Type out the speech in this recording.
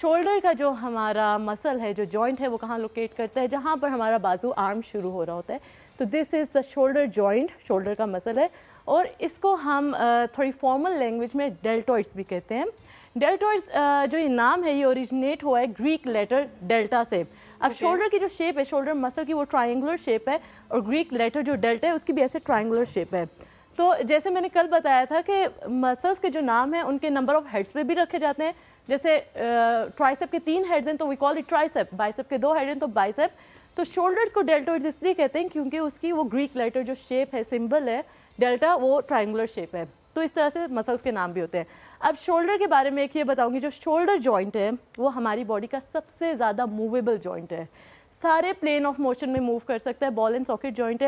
Shoulder का जो हमारा मसल है जो जॉइंट है वो कहाँ लोकेट करता है जहाँ पर हमारा बाजू आर्म शुरू हो रहा होता है तो this is the shoulder joint shoulder का मसल है और इसको हम थोड़ी फॉर्मल लैंग्वेज में डेल्टॉइड्स भी कहते हैं डेल्टॉइड्स जो ये नाम है ये ओरिजिनेट हुआ है ग्रीक लेटर डेल्टा से अब शोल्डर okay. की जो शेप है शोल्डर मसल की वो ट्राइंगुलर शेप है और ग्रीक लेटर जो डेल्टा है उसकी भी ऐसे ट्राइंगुलर शेप है तो जैसे मैंने कल बताया था कि मसल्स के जो नाम हैं उनके नंबर ऑफ हेड्स पे भी रखे जाते हैं जैसे ट्राइसेप के तीन हेड्स हैं तो we call it tricep bicep के दो हेड हैं तो बाइसेप तो शोल्डर्स को डेल्टोइड्स इसलिए कहते हैं क्योंकि उसकी वो ग्रीक लेटर जो शेप है सिंबल है डेल्टा वो ट्राइंगुलर शेप है तो इस तरह से मसल्स के नाम भी होते हैं अब शोल्डर के बारे में एक ये बताऊंगी जो शोल्डर जॉइंट है वो हमारी बॉडी का सबसे ज़्यादा मूवेबल जॉइंट है सारे प्लेन ऑफ मोशन में मूव कर सकता है बॉल एंड सॉकेट जॉइंट है